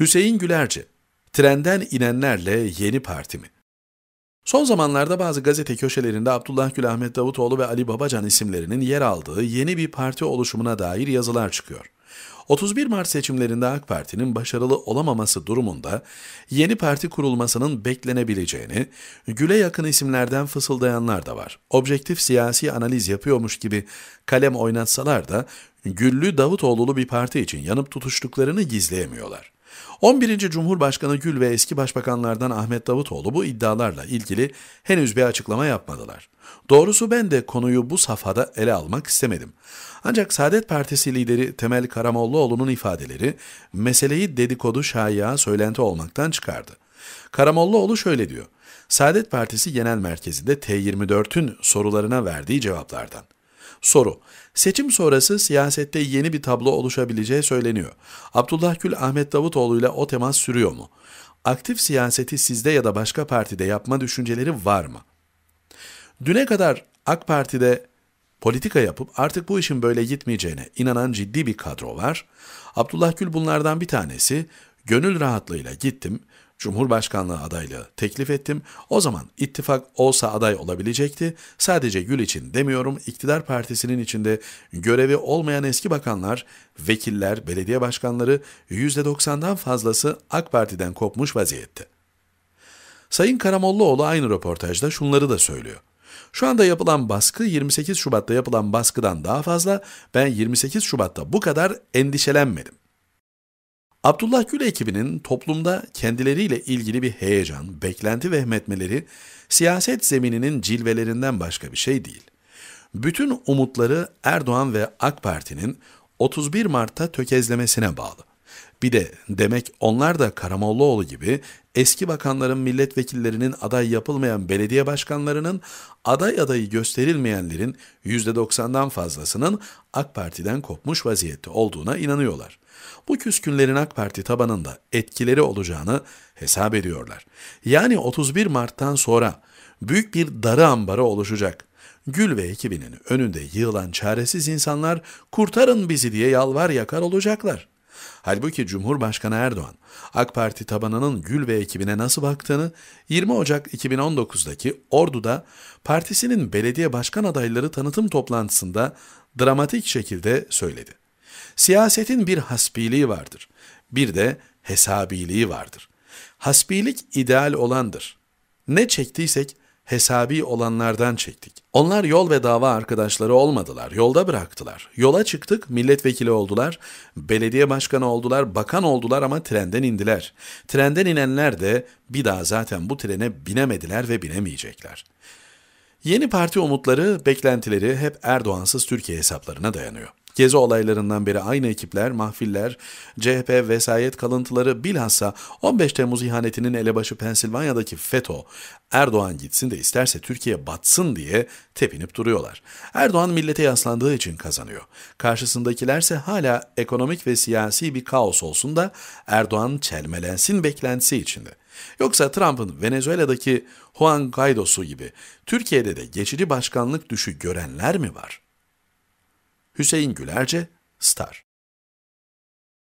Hüseyin Gülerci, trenden inenlerle yeni parti mi? Son zamanlarda bazı gazete köşelerinde Abdullah Gül Ahmet Davutoğlu ve Ali Babacan isimlerinin yer aldığı yeni bir parti oluşumuna dair yazılar çıkıyor. 31 Mart seçimlerinde AK Parti'nin başarılı olamaması durumunda yeni parti kurulmasının beklenebileceğini, güle yakın isimlerden fısıldayanlar da var. Objektif siyasi analiz yapıyormuş gibi kalem oynatsalar da Güllü Davutoğlu'lu bir parti için yanıp tutuştuklarını gizleyemiyorlar. 11. Cumhurbaşkanı Gül ve eski başbakanlardan Ahmet Davutoğlu bu iddialarla ilgili henüz bir açıklama yapmadılar. Doğrusu ben de konuyu bu safhada ele almak istemedim. Ancak Saadet Partisi lideri Temel Karamollaoğlu'nun ifadeleri meseleyi dedikodu şaya söylenti olmaktan çıkardı. Karamollaoğlu şöyle diyor. Saadet Partisi Genel Merkezi'nde T24'ün sorularına verdiği cevaplardan. Soru. Seçim sonrası siyasette yeni bir tablo oluşabileceği söyleniyor. Abdullah Gül Ahmet Davutoğlu ile o temas sürüyor mu? Aktif siyaseti sizde ya da başka partide yapma düşünceleri var mı? Düne kadar AK Parti'de politika yapıp artık bu işin böyle gitmeyeceğine inanan ciddi bir kadro var. Abdullah Gül bunlardan bir tanesi. Gönül rahatlığıyla gittim. Cumhurbaşkanlığı adaylığı teklif ettim. O zaman ittifak olsa aday olabilecekti. Sadece Gül için demiyorum, iktidar partisinin içinde görevi olmayan eski bakanlar, vekiller, belediye başkanları %90'dan fazlası AK Parti'den kopmuş vaziyette. Sayın Karamollaoğlu aynı röportajda şunları da söylüyor. Şu anda yapılan baskı 28 Şubat'ta yapılan baskıdan daha fazla. Ben 28 Şubat'ta bu kadar endişelenmedim. Abdullah Gül ekibinin toplumda kendileriyle ilgili bir heyecan, beklenti vehmetmeleri siyaset zemininin cilvelerinden başka bir şey değil. Bütün umutları Erdoğan ve AK Parti'nin 31 Mart'ta tökezlemesine bağlı. Bir de demek onlar da Karamollaoğlu gibi eski bakanların milletvekillerinin aday yapılmayan belediye başkanlarının aday adayı gösterilmeyenlerin %90'dan fazlasının AK Parti'den kopmuş vaziyette olduğuna inanıyorlar. Bu küskünlerin AK Parti tabanında etkileri olacağını hesap ediyorlar. Yani 31 Mart'tan sonra büyük bir darı ambarı oluşacak. Gül ve ekibinin önünde yığılan çaresiz insanlar kurtarın bizi diye yalvar yakar olacaklar. Halbuki Cumhurbaşkanı Erdoğan, AK Parti tabanının Gül ve ekibine nasıl baktığını 20 Ocak 2019'daki Ordu'da partisinin belediye başkan adayları tanıtım toplantısında dramatik şekilde söyledi. Siyasetin bir hasbiliği vardır. Bir de hesabiliği vardır. Hasbilik ideal olandır. Ne çektiysek hesabi olanlardan çektik. Onlar yol ve dava arkadaşları olmadılar, yolda bıraktılar. Yola çıktık, milletvekili oldular, belediye başkanı oldular, bakan oldular ama trenden indiler. Trenden inenler de bir daha zaten bu trene binemediler ve binemeyecekler. Yeni parti umutları, beklentileri hep Erdoğansız Türkiye hesaplarına dayanıyor. Gezi olaylarından beri aynı ekipler, mahfiller, CHP vesayet kalıntıları bilhassa 15 Temmuz ihanetinin elebaşı Pensilvanya'daki FETÖ, Erdoğan gitsin de isterse Türkiye batsın diye tepinip duruyorlar. Erdoğan millete yaslandığı için kazanıyor. Karşısındakilerse hala ekonomik ve siyasi bir kaos olsun da Erdoğan çelmelensin beklentisi içinde. Yoksa Trump'ın Venezuela'daki Juan Guaidó'su gibi Türkiye'de de geçici başkanlık düşü görenler mi var?'' Hüseyin Gülerce, Star